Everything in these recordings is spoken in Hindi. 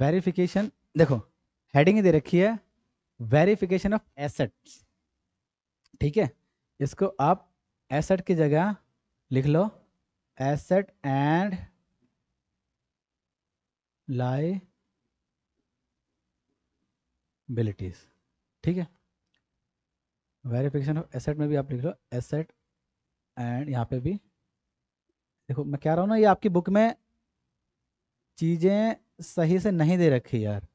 वेरिफिकेशन देखो हेडिंग दे रखी है वेरिफिकेशन ऑफ एसेट्स ठीक है इसको आप एसेट की जगह लिख लो एसेट एंड लाइबिलिटीज ठीक है वेरिफिकेशन ऑफ एसेट में भी आप लिख लो एसेट एंड यहाँ पे भी देखो मैं कह रहा हूँ ना ये आपकी बुक में चीज़ें सही से नहीं दे रखी यार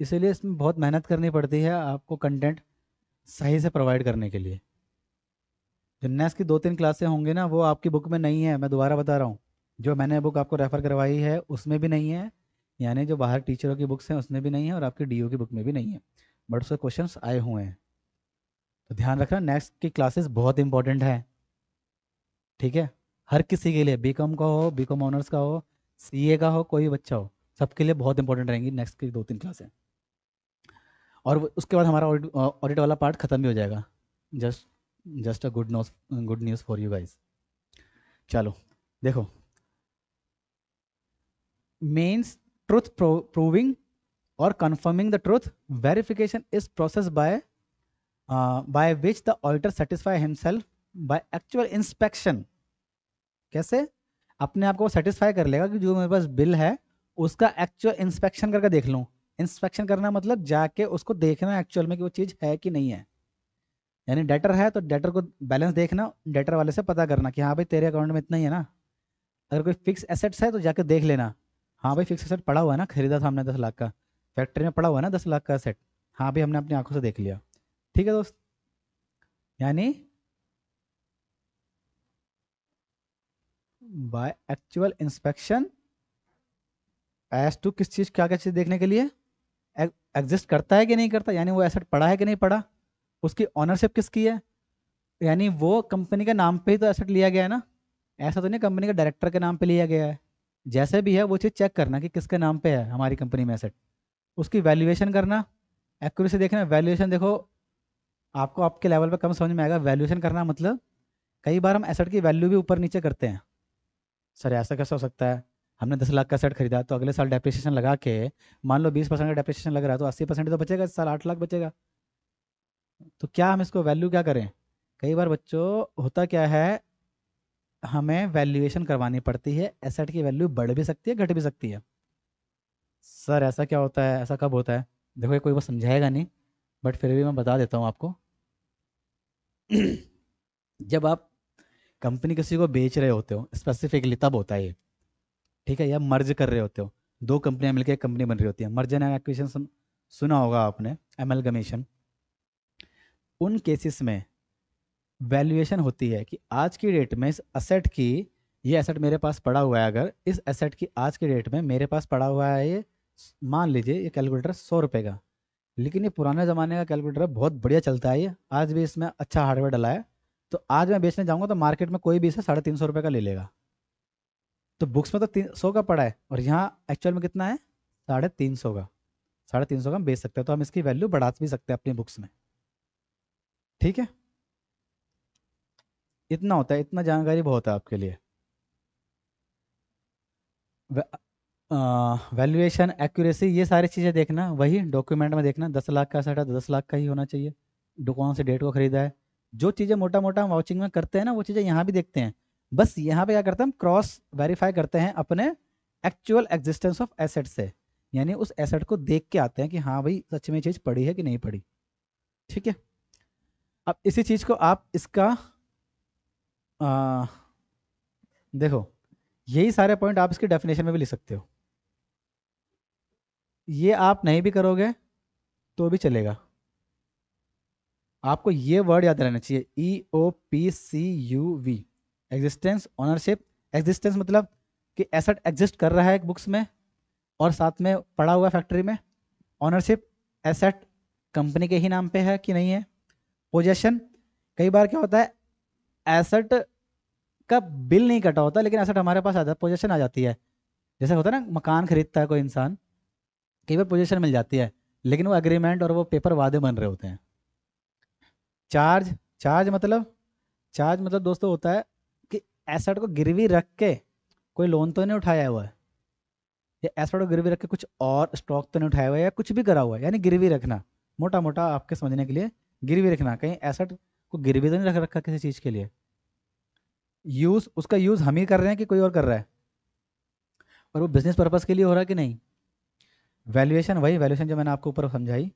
इसीलिए इसमें बहुत मेहनत करनी पड़ती है आपको कंटेंट सही से प्रोवाइड करने के लिए जो नेक्स्ट की दो तीन क्लासे होंगी ना वो आपकी बुक में नहीं है मैं दोबारा बता रहा हूँ जो मैंने बुक आपको रेफ़र करवाई है उसमें भी नहीं है यानी जो बाहर टीचरों की बुक्स हैं उसमें भी नहीं है और आपकी डीओ की बुक में भी नहीं है बट उसके क्वेश्चन आए हुए हैं तो ध्यान रखना नेक्स्ट की क्लासेस बहुत इंपॉर्टेंट है ठीक है हर किसी के लिए बीकॉम का हो बी ऑनर्स का हो सी का हो कोई बच्चा हो सबके लिए बहुत इंपॉर्टेंट रहेंगी नेक्स्ट की दो तीन क्लासें और उसके बाद हमारा ऑडिट वाला पार्ट खत्म भी हो जाएगा just just a good news good news for you guys चलो देखो मेंस ट्रुथ प्रूविंग और confirming the truth verification is process by by which the auditor satisfy himself by actual inspection कैसे अपने आप को सेटिस्फाई कर लेगा कि जो मेरे पास बिल है उसका एक्चुअल इंस्पेक्शन करके देख लूँ इंस्पेक्शन करना मतलब जाके उसको देखना एक्चुअल में कि वो चीज़ है कि नहीं है यानी डेटर है तो डेटर को बैलेंस देखना डेटर वाले से पता करना कि हाँ भाई तेरे अकाउंट में इतना ही है ना अगर कोई फिक्स एसेट्स है तो जाके देख लेना हाँ भाई फिक्स एसेट पड़ा हुआ है ना खरीदा था हमने दस लाख का फैक्ट्री में पड़ा हुआ है ना दस लाख का एसेट हाँ भाई हमने अपनी आंखों से देख लिया ठीक है दोस्त यानी by actual inspection as to किस चीज़ क्या क्या चीज़ देखने के लिए एग्जिस्ट करता है कि नहीं करता यानी वो एसेट पड़ा है कि नहीं पड़ा उसकी ऑनरशिप किसकी है यानी वो कंपनी के नाम पे ही तो एसेट लिया गया है ना ऐसा तो नहीं कंपनी के डायरेक्टर के नाम पे लिया गया है जैसे भी है वो चीज़ चेक करना कि किसके नाम पे है हमारी कंपनी में एसेट उसकी वैल्यूएशन करना एक्यूरेसी देखना वैल्यूएशन देखो आपको आपके लेवल पर कम समझ में आएगा वैल्यूएशन करना मतलब कई बार हम एसेट की वैल्यू भी ऊपर नीचे करते हैं सर ऐसा कैसा हो सकता है हमने दस लाख का सेट खरीदा तो अगले साल डेप्रिसिएशन लगा के मान लो बीस परसेंट का डेप्रिसिएशन लग रहा है तो अस्सी परसेंट तो बचेगा इस साल आठ लाख बचेगा तो क्या हम इसको वैल्यू क्या करें कई बार बच्चों होता क्या है हमें वैल्यूएशन करवानी पड़ती है एसेट की वैल्यू बढ़ भी सकती है घट भी सकती है सर ऐसा क्या होता है ऐसा कब होता है देखो ये कोई बस समझाएगा नहीं बट फिर भी मैं बता देता हूँ आपको जब आप कंपनी किसी को बेच रहे होते हो स्पेसिफिकली तब होता है ये ठीक है या मर्ज कर रहे होते हो दो कंपनियां मिलकर एक कंपनी बन रही होती है मर्ज एंड सुना होगा आपने एमएलगमेशन उन केसेस में वैल्यूएशन होती है कि आज की डेट में इस असेट की ये असेट मेरे पास पड़ा हुआ है अगर इस एसेट की आज की डेट में मेरे पास पड़ा हुआ है ये मान लीजिए ये कैलकुलेटर सौ रुपये का लेकिन ये पुराने ज़माने का कैलकुलेटर बहुत बढ़िया चलता है ये आज भी इसमें अच्छा हार्डवेयर डला है तो आज मैं बेचने जाऊँगा तो मार्केट में कोई भी इसे साढ़े तीन सौ रुपये का ले लेगा तो बुक्स में तो तीन सौ का पड़ा है और यहाँ एक्चुअल में कितना है साढ़े तीन सौ का साढ़े तीन सौ का हम बेच सकते हैं तो हम इसकी वैल्यू बढ़ा भी सकते हैं अपनी बुक्स में ठीक है इतना होता है इतना जानकारी बहुत है आपके लिए वैल्यूएशन एक्यूरेसी ये सारी चीज़ें देखना वही डॉक्यूमेंट में देखना दस लाख का सेट है तो दस लाख का ही होना चाहिए कौन से डेट को खरीदा है जो चीज़ें मोटा मोटा हम वॉचिंग में करते हैं ना वो चीज़ें यहाँ भी देखते हैं बस यहाँ पे क्या करते हैं हम क्रॉस वेरीफाई करते हैं अपने एक्चुअल एग्जिस्टेंस ऑफ एसेट से यानी उस एसेट को देख के आते हैं कि हाँ भाई सच में चीज़ पड़ी है कि नहीं पड़ी ठीक है अब इसी चीज़ को आप इसका आ, देखो यही सारे पॉइंट आप इसके डेफिनेशन में भी लिख सकते हो ये आप नहीं भी करोगे तो भी चलेगा आपको ये वर्ड याद रहना चाहिए E O P C U V existence ownership existence मतलब कि एसेट एग्जिस्ट कर रहा है बुक्स में और साथ में पड़ा हुआ फैक्ट्री में ऑनरशिप एसेट कंपनी के ही नाम पे है कि नहीं है पोजेशन कई बार क्या होता है एसेट का बिल नहीं कटा होता लेकिन एसेट हमारे पास आ जाता पोजेशन आ जाती है जैसे होता है ना मकान खरीदता है कोई इंसान कई बार पोजेशन मिल जाती है लेकिन वो एग्रीमेंट और वो पेपर वादे बन रहे होते हैं चार्ज चार्ज मतलब चार्ज मतलब दोस्तों होता है एसेट को तो गिरवी रख के कोई लोन तो नहीं उठाया हुआ है या एसेट को तो गिरवी रख के कुछ और स्टॉक तो नहीं उठाया हुआ है या कुछ भी करा हुआ है यानी गिरवी रखना मोटा मोटा आपके समझने के लिए गिरवी रखना कहीं एसेट को गिरवी तो नहीं रख रखा किसी चीज़ के लिए यूज़ उसका यूज़ हम ही कर रहे हैं कि कोई और कर रहा है और वो बिजनेस पर्पज़ के लिए हो रहा है कि नहीं वैल्यूएशन वही वैल्यूएशन जो मैंने आपको ऊपर समझाई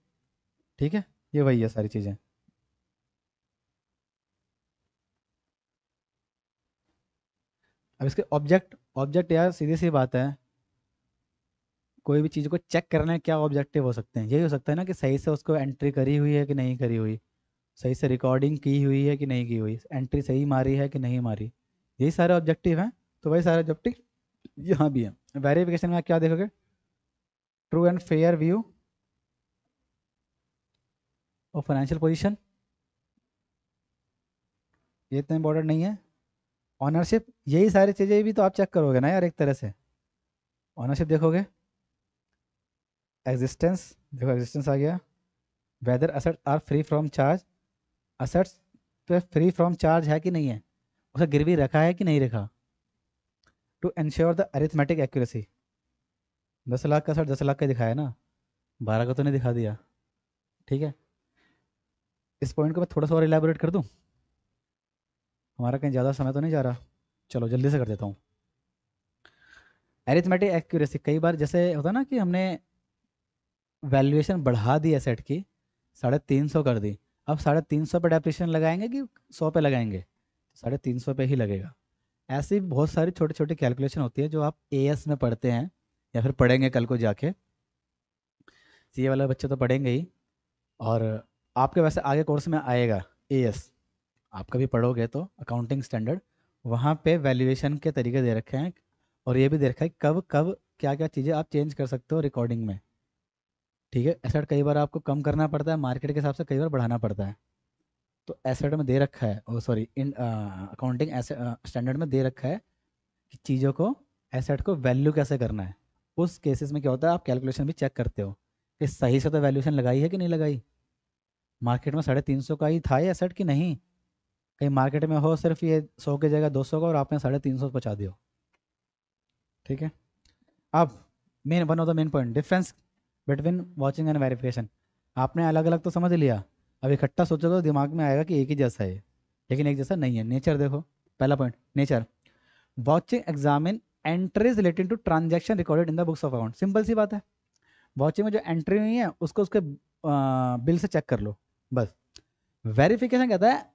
ठीक है ये वही है सारी चीज़ें अब इसके ऑब्जेक्ट ऑब्जेक्ट यार सीधी सी बात है कोई भी चीज़ को चेक करने क्या ऑब्जेक्टिव हो सकते हैं यही हो सकता है ना कि सही से उसको एंट्री करी हुई है कि नहीं करी हुई सही से रिकॉर्डिंग की हुई है कि नहीं की हुई एंट्री सही मारी है कि नहीं मारी यही सारे ऑब्जेक्टिव हैं तो वही सारे ऑब्जेक्टिव यहाँ भी हैं वेरीफिकेशन में क्या देखोगे ट्रू एंड फेयर व्यू और फाइनेंशियल पोजिशन ये इतना इम्पोर्टेंट नहीं है ऑनरशिप यही सारी चीज़ें भी तो आप चेक करोगे ना यार एक तरह से ऑनरशिप देखोगे एग्जिस्टेंस देखो एग्जिस्टेंस आ गया whether asset are free from charge assets पे फ्री फ्रॉम चार्ज है कि नहीं है उसे गिरवी रखा है कि नहीं रखा to ensure the arithmetic accuracy दस लाख का असट दस लाख का दिखाया ना बारह का तो नहीं दिखा दिया ठीक है इस पॉइंट को मैं थोड़ा सा और इलेबोरेट कर दूँ हमारा कहीं ज़्यादा समय तो नहीं जा रहा चलो जल्दी से कर देता हूँ एरिथमेटिक एक्यूरेसी कई बार जैसे होता ना कि हमने वैल्यूएशन बढ़ा दी एसेट की साढ़े तीन सौ कर दी अब साढ़े तीन सौ पर डेप्रेशन लगाएंगे कि सौ पे लगाएंगे साढ़े तीन सौ पे ही लगेगा ऐसी बहुत सारी छोटी छोटी कैलकुलेशन होती है जो आप ए में पढ़ते हैं या फिर पढ़ेंगे कल को जाके सी वाले बच्चे तो पढ़ेंगे ही और आपके वैसे आगे कोर्स में आएगा ए एस आप कभी पढ़ोगे तो अकाउंटिंग स्टैंडर्ड वहाँ पे वैल्यूएशन के तरीके दे रखे हैं और ये भी दे रखा है कब कब क्या क्या चीज़ें आप चेंज कर सकते हो रिकॉर्डिंग में ठीक है एसेट कई बार आपको कम करना पड़ता है मार्केट के हिसाब से कई बार बढ़ाना पड़ता है तो एसेट में दे रखा है oh sorry in accounting standard में दे रखा है कि चीज़ों को एसेट को वैल्यू कैसे करना है उस केसेस में क्या होता है आप कैलकुलेशन भी चेक करते हो कि सही से तो वैल्यूशन लगाई है कि नहीं लगाई मार्केट में साढ़े तीन सौ का ही था एसेट कि नहीं कहीं मार्केट में हो सिर्फ ये सौ की जगह दो सौ का और आपने साढ़े तीन सौ पहुँचा दिया ठीक है अब main one of the main point difference between vouching and verification आपने अलग अलग तो समझ लिया अब इकट्ठा सोचोगे तो दिमाग में आएगा कि एक ही जैसा है लेकिन एक जैसा नहीं है नेचर देखो पहला point nature vouching examine entries related to transaction recorded in the books of account simple सी बात है वॉचिंग में जो एंट्री हुई है उसको उसके बिल से चेक कर लो बस वेरिफिकेशन कहता है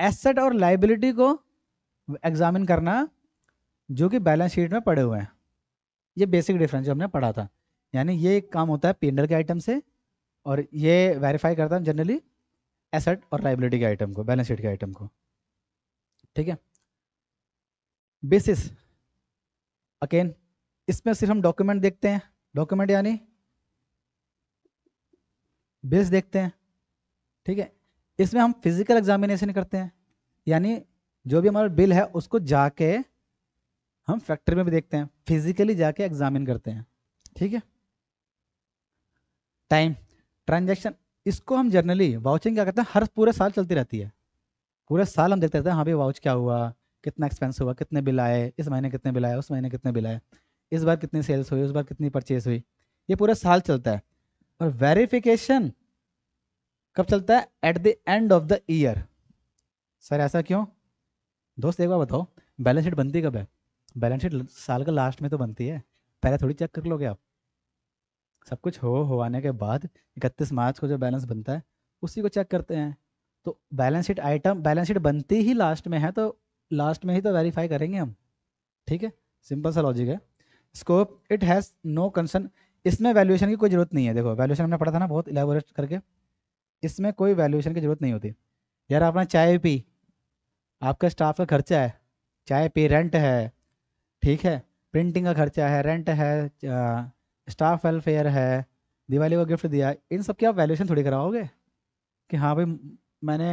एसेट और लाइबिलिटी को एग्जामिन करना जो कि बैलेंस शीट में पड़े हुए हैं ये बेसिक डिफरेंस जो हमने पढ़ा था यानी ये एक काम होता है पेंडर के आइटम से और ये वेरीफाई करता है जनरली एसेट और लाइबिलिटी के आइटम को बैलेंस शीट के आइटम को ठीक है बेसिस अकेन इसमें सिर्फ हम डॉक्यूमेंट देखते हैं डॉक्यूमेंट यानी बेस देखते हैं ठीक है इसमें हम फिजिकल एग्जामिनेशन करते हैं यानी जो भी हमारा बिल है उसको जाके हम फैक्ट्री में भी देखते हैं फिजिकली जाके एग्जामिन करते हैं ठीक है टाइम ट्रांजेक्शन इसको हम जर्नली वाउचिंग क्या करते हैं हर पूरे साल चलती रहती है पूरे साल हम देखते रहते हैं हाँ भाई वाउच क्या हुआ कितना एक्सपेंस हुआ कितने बिल आए इस महीने कितने बिल आए उस महीने कितने बिल आए इस बार कितनी सेल्स हुई उस बार कितनी परचेज हुई ये पूरा साल चलता है और वेरिफिकेशन कब चलता है at the end of the year sir ऐसा क्यों दोस्त एक बार बताओ बैलेंस शीट बनती कब है बैलेंस शीट साल का लास्ट में तो बनती है पहले थोड़ी चेक कर लोगे आप सब कुछ हो हो आने के बाद इकतीस मार्च को जो बैलेंस बनता है उसी को चेक करते हैं तो balance sheet item balance sheet बनती ही लास्ट में है तो लास्ट में ही तो वेरीफाई करेंगे हम ठीक है सिंपल सा लॉजिक है scope it has no concern इसमें वैल्यूएशन की कोई ज़रूरत नहीं है देखो वैल्यूएशन हमने पढ़ा था ना बहुत इलेबोरेट करके इसमें कोई वैल्यूएशन की जरूरत नहीं होती यार आपने चाय पी आपका स्टाफ का खर्चा है चाय पी रेंट है ठीक है प्रिंटिंग का खर्चा है रेंट है स्टाफ वेलफेयर है दिवाली को गिफ्ट दिया इन सब की आप वैल्यूएशन थोड़ी कराओगे कि हाँ भाई मैंने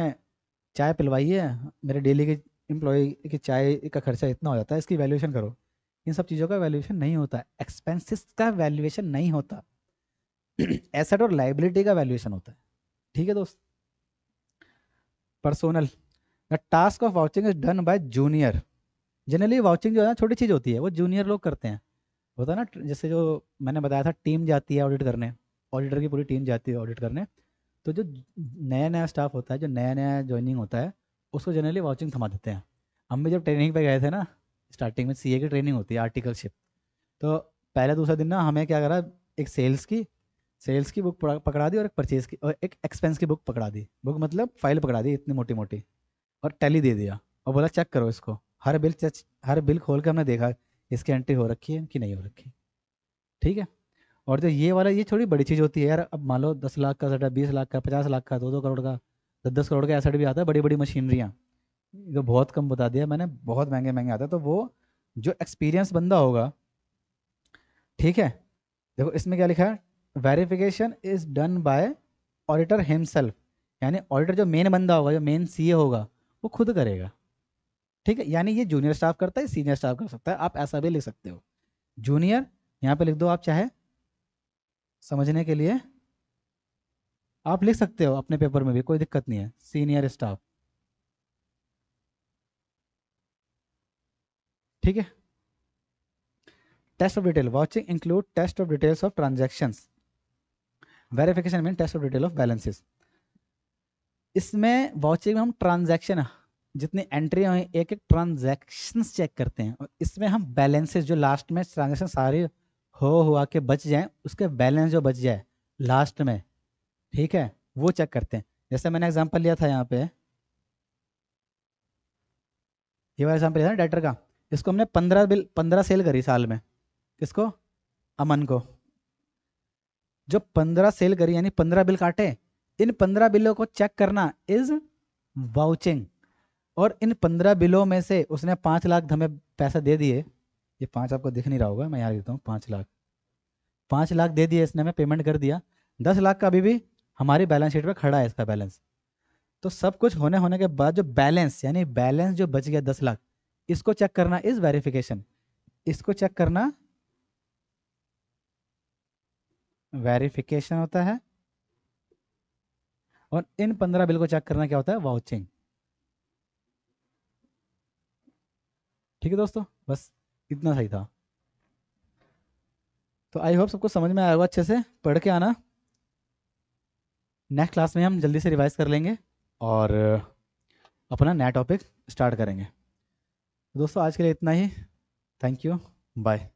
चाय पिलवाई है मेरे डेली के एम्प्लॉई की चाय का खर्चा इतना हो जाता है इसकी वैल्यूएशन करो इन सब चीज़ों का वैल्यूएशन नहीं होता एक्सपेंसिस का वैल्यूएशन नहीं होता एसेट और लाइबिलिटी का वैल्यूएशन होता है ठीक है दोस्त personal the task of vouching is done by junior generally vouching जो है ना छोटी चीज़ होती है वो जूनियर लोग करते हैं होता है ना जैसे जो मैंने बताया था टीम जाती है ऑडिट करने ऑडिटर की पूरी टीम जाती है ऑडिट करने तो जो नया नया स्टाफ होता है जो नया नया ज्वाइनिंग होता है उसको जनरली वाउचिंग थमा देते हैं हम भी जब ट्रेनिंग पे गए थे ना स्टार्टिंग में सीए की ट्रेनिंग होती है आर्टिकलशिप तो पहले दूसरा दिन ना हमें क्या करा एक सेल्स की सेल्स की बुक पकड़ा दी और एक परचेज की और एक एक्सपेंस की बुक पकड़ा दी बुक मतलब फाइल पकड़ा दी इतनी मोटी मोटी और टैली दे दिया और बोला चेक करो इसको हर बिल चेक हर बिल खोल के हमने देखा इसकी एंट्री हो रखी है कि नहीं हो रखी ठीक है और जो ये वाला ये थोड़ी बड़ी चीज़ होती है यार अब मान लो दस लाख का सटा बीस लाख का पचास लाख का दो दो करोड़ का दस दस करोड़ का एसेट भी आता है बड़ी बड़ी मशीनरियाँ जो बहुत कम बता दिया मैंने बहुत महंगे महंगे आता है तो वो जो एक्सपीरियंस बंदा होगा ठीक है देखो इसमें क्या लिखा है verification is done by auditor himself यानी ऑडिटर जो मेन बंदा होगा जो मेन सीए होगा वो खुद करेगा ठीक है यानी ये जूनियर स्टाफ करता है सीनियर स्टाफ कर सकता है आप ऐसा भी लिख सकते हो जूनियर यहाँ पे लिख दो आप चाहे समझने के लिए आप लिख सकते हो अपने पेपर में भी कोई दिक्कत नहीं है सीनियर स्टाफ ठीक है test of detail vouching include test of details of transactions verification mean test of detail of balances इसमें वाउचिंग में हम ट्रांजैक्शन जितनी एंट्री हुई एक एक ट्रांजैक्शन चेक करते हैं और इसमें हम बैलेंसेस जो लास्ट में ट्रांजेक्शन सारी हो हुआ के बच जाए उसके बैलेंस जो बच जाए लास्ट में ठीक है वो चेक करते हैं जैसे मैंने एग्जाम्पल लिया था यहाँ पे ये वाला एग्जाम्पल लिया था डेटर का इसको हमने पंद्रह बिल पंद्रह सेल करी साल में किसको अमन को जो पंद्रह सेल करी यानी पंद्रह बिल काटे इन पंद्रह बिलों को चेक करना इज वाउचिंग और इन पंद्रह बिलों में से उसने पांच लाख हमें पैसा दे दिए ये पांच आपको दिख नहीं रहा होगा मैं यहाँ देता हूँ पांच लाख पांच लाख दे दिए इसने हमें पेमेंट कर दिया दस लाख का अभी भी हमारी बैलेंस शीट पर खड़ा है इसका बैलेंस तो सब कुछ होने होने के बाद जो बैलेंस यानी बैलेंस जो बच गया दस लाख इसको चेक करना इज वेरिफिकेशन इसको चेक करना वेरिफिकेशन होता है और इन पंद्रह बिल को चेक करना क्या होता है वाउचिंग ठीक है दोस्तों बस इतना सही था तो आई होप सबको समझ में आया होगा अच्छे से पढ़ के आना नेक्स्ट क्लास में हम जल्दी से रिवाइज कर लेंगे और अपना नया टॉपिक स्टार्ट करेंगे दोस्तों आज के लिए इतना ही थैंक यू बाय